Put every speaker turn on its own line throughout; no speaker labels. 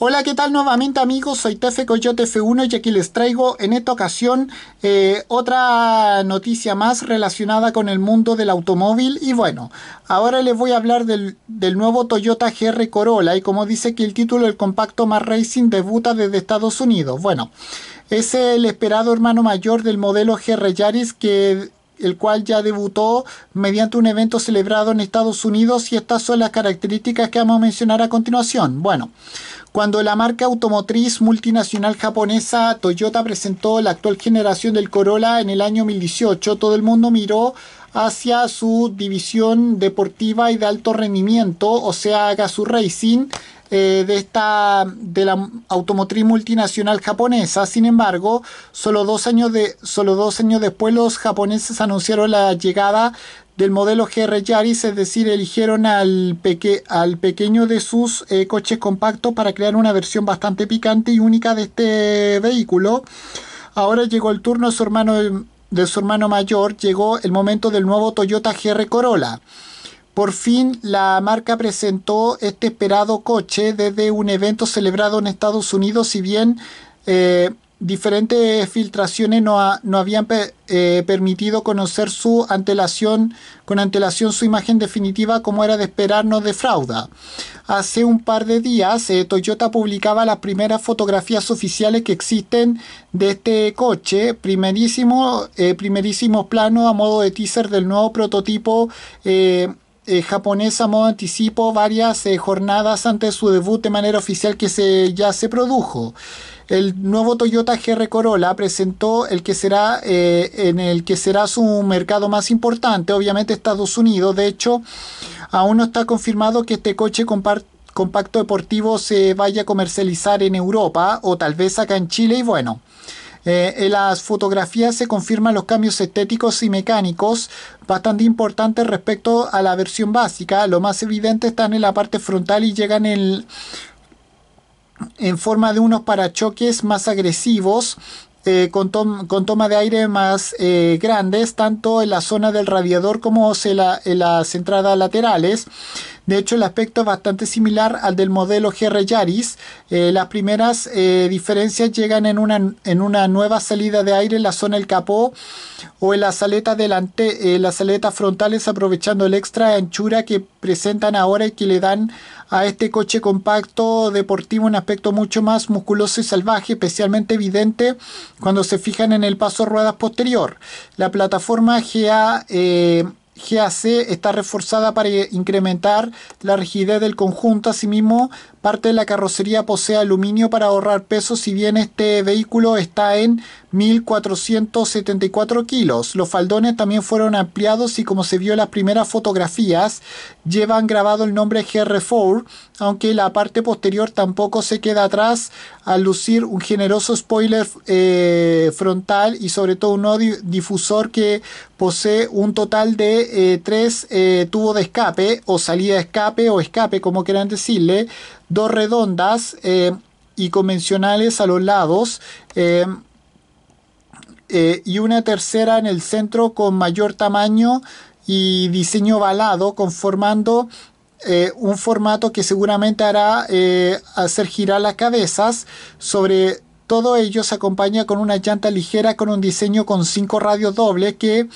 Hola, ¿qué tal nuevamente amigos? Soy Tefe Coyote F1 y aquí les traigo en esta ocasión eh, otra noticia más relacionada con el mundo del automóvil y bueno, ahora les voy a hablar del, del nuevo Toyota GR Corolla y como dice que el título del compacto más racing debuta desde Estados Unidos. Bueno, es el esperado hermano mayor del modelo GR Yaris que el cual ya debutó mediante un evento celebrado en Estados Unidos y estas son las características que vamos a mencionar a continuación. Bueno, cuando la marca automotriz multinacional japonesa Toyota presentó la actual generación del Corolla en el año 2018, todo el mundo miró hacia su división deportiva y de alto rendimiento, o sea, su Racing, eh, de, esta, de la automotriz multinacional japonesa. Sin embargo, solo dos, años de, solo dos años después los japoneses anunciaron la llegada del modelo GR Yaris, es decir, eligieron al, al pequeño de sus eh, coches compactos para crear una versión bastante picante y única de este vehículo. Ahora llegó el turno de su hermano de su hermano mayor, llegó el momento del nuevo Toyota GR Corolla. Por fin la marca presentó este esperado coche desde un evento celebrado en Estados Unidos, si bien eh, diferentes filtraciones no, no habían eh, permitido conocer su antelación, con antelación su imagen definitiva como era de esperarnos de defrauda. Hace un par de días eh, Toyota publicaba las primeras fotografías oficiales que existen de este coche, primerísimo, eh, primerísimos a modo de teaser del nuevo prototipo eh, eh, japonesa modo anticipo varias eh, jornadas antes de su debut de manera oficial que se, ya se produjo. El nuevo Toyota GR Corolla presentó el que será eh, en el que será su mercado más importante, obviamente Estados Unidos. De hecho, aún no está confirmado que este coche compacto deportivo se vaya a comercializar en Europa o tal vez acá en Chile y bueno. Eh, en las fotografías se confirman los cambios estéticos y mecánicos bastante importantes respecto a la versión básica. Lo más evidente están en la parte frontal y llegan en, forma de unos parachoques más agresivos. Eh, con, toma de aire más eh, grandes, tanto en la zona del radiador como en las entradas laterales. De hecho, el aspecto es bastante similar al del modelo GR Yaris. Eh, las primeras eh, diferencias llegan en una, en una nueva salida de aire en la zona del capó o en las aletas, delante, eh, las aletas frontales aprovechando el extra anchura que presentan ahora y que le dan a este coche compacto deportivo un aspecto mucho más musculoso y salvaje, especialmente evidente cuando se fijan en el paso ruedas posterior. La plataforma GA GAC está reforzada para incrementar la rigidez del conjunto. Asimismo, Parte de la carrocería posee aluminio para ahorrar peso, si bien este vehículo está en 1.474 kilos. Los faldones también fueron ampliados y como se vio en las primeras fotografías, llevan grabado el nombre GR4, aunque la parte posterior tampoco se queda atrás al lucir un generoso spoiler eh, frontal y sobre todo un difusor que posee un total de eh, tres eh, tubos de escape o salida de escape o escape como quieran decirle dos redondas eh, y convencionales a los lados eh, eh, y una tercera en el centro con mayor tamaño y diseño ovalado conformando un formato que seguramente hará hacer girar las cabezas sobre todo ello se acompaña con una llanta ligera con un diseño con cinco radios dobles que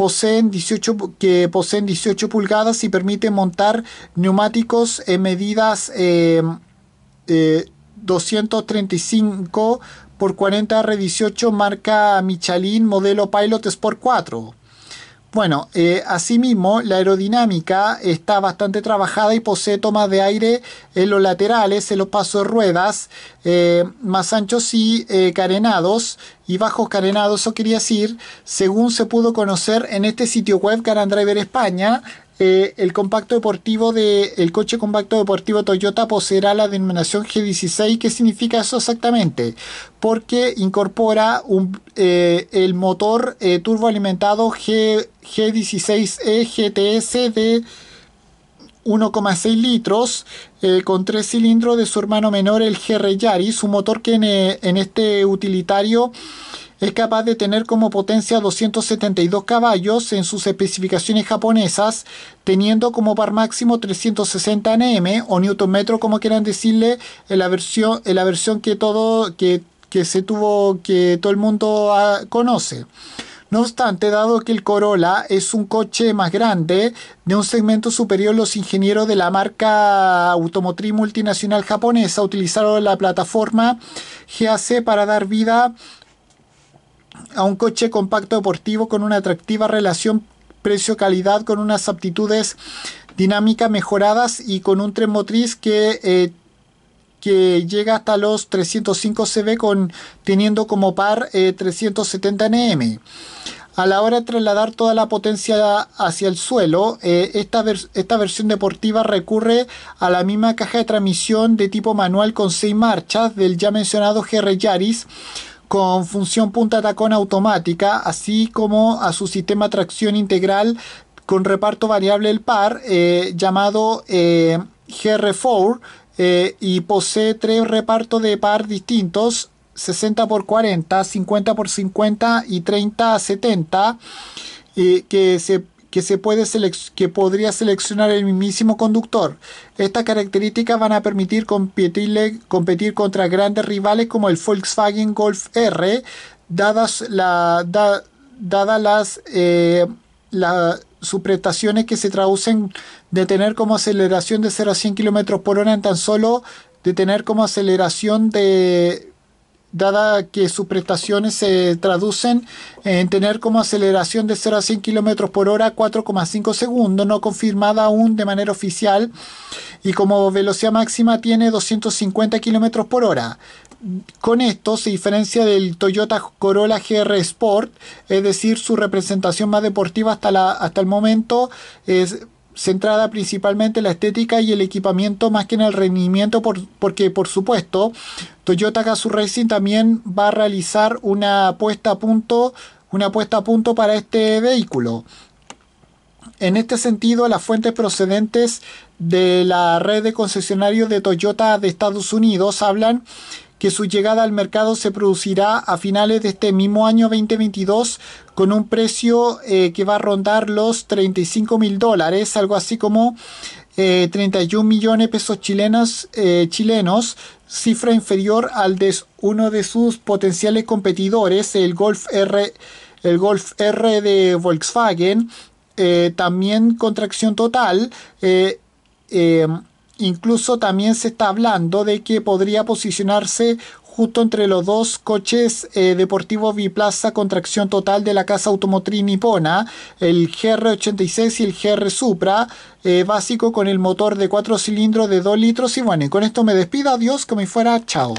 poseen 18, que poseen 18 pulgadas y permiten montar neumáticos en medidas 235 x 40 R18 marca Michelin modelo Pilot Sport 4. Bueno, eh, asimismo, la aerodinámica está bastante trabajada y posee tomas de aire en los laterales, en los pasos de ruedas, eh, más anchos y eh, carenados y bajos carenados, eso quería decir, según se pudo conocer en este sitio web Car and Driver España, eh, el compacto deportivo de el coche compacto deportivo Toyota poseerá la denominación G16. ¿Qué significa eso exactamente? Porque incorpora eh, el motor eh, turboalimentado G, G16E GTS de 1,6 litros con tres cilindros de su hermano menor el GR Yaris, un motor que en, en este utilitario es capaz de tener como potencia 272 caballos en sus especificaciones japonesas, teniendo como par máximo 360 Nm o Newton metro, como quieran decirle, en la versión, la versión que todo que, se tuvo que todo el mundo ah, conoce. No obstante, dado que el Corolla es un coche más grande de un segmento superior, los ingenieros de la marca automotriz multinacional japonesa utilizaron la plataforma GAC para dar vida a un coche compacto deportivo con una atractiva relación precio-calidad, con unas aptitudes dinámicas mejoradas y con un tren motriz que, eh, que llega hasta los 305 CV con, teniendo como par 370 eh, NM. A la hora de trasladar toda la potencia hacia el suelo, eh, esta, esta, versión deportiva recurre a la misma caja de transmisión de tipo manual con 6 marchas del ya mencionado GR Yaris, con función punta tacón automática, así como a su sistema tracción integral con reparto variable el par eh, llamado eh, GR4 eh, y posee tres repartos de par distintos 60 x 40, 50 x 50 y 30 a 70 que se que, se puede que podría seleccionar el mismísimo conductor. Estas características van a permitir competir contra grandes rivales como el Volkswagen Golf R, dadas la, las... Eh, sus prestaciones que se traducen de tener como aceleración de 0 a 100 km por hora en tan solo de tener como aceleración de dada que sus prestaciones se traducen en tener como aceleración de 0 a 100 km por hora 4,5 segundos, no confirmada aún de manera oficial, y como velocidad máxima tiene 250 km por hora. Con esto se diferencia del Toyota Corolla GR Sport, es decir, su representación más deportiva hasta, la, hasta el momento es centrada principalmente en la estética y el equipamiento más que en el rendimiento, porque por supuesto Toyota Gazoo Racing también va a realizar una apuesta a punto, una puesta a punto para este vehículo. En este sentido, las fuentes procedentes de la red de concesionarios de Toyota de Estados Unidos hablan que su llegada al mercado se producirá a finales de este mismo año 2022 con un precio eh, que va a rondar los 35 mil dólares, algo así como 31 eh, millones de pesos chilenos, eh, chilenos, cifra inferior al de uno de sus potenciales competidores, el Golf R, el Golf R de Volkswagen, también contracción total. Incluso también se está hablando de que podría posicionarse justo entre los dos coches eh, deportivos biplaza con tracción total de la casa automotriz nipona, el GR86 y el GR Supra, eh, básico con el motor de 4 cilindros de 2 litros y bueno, y con esto me despido, adiós, como fuera, chao.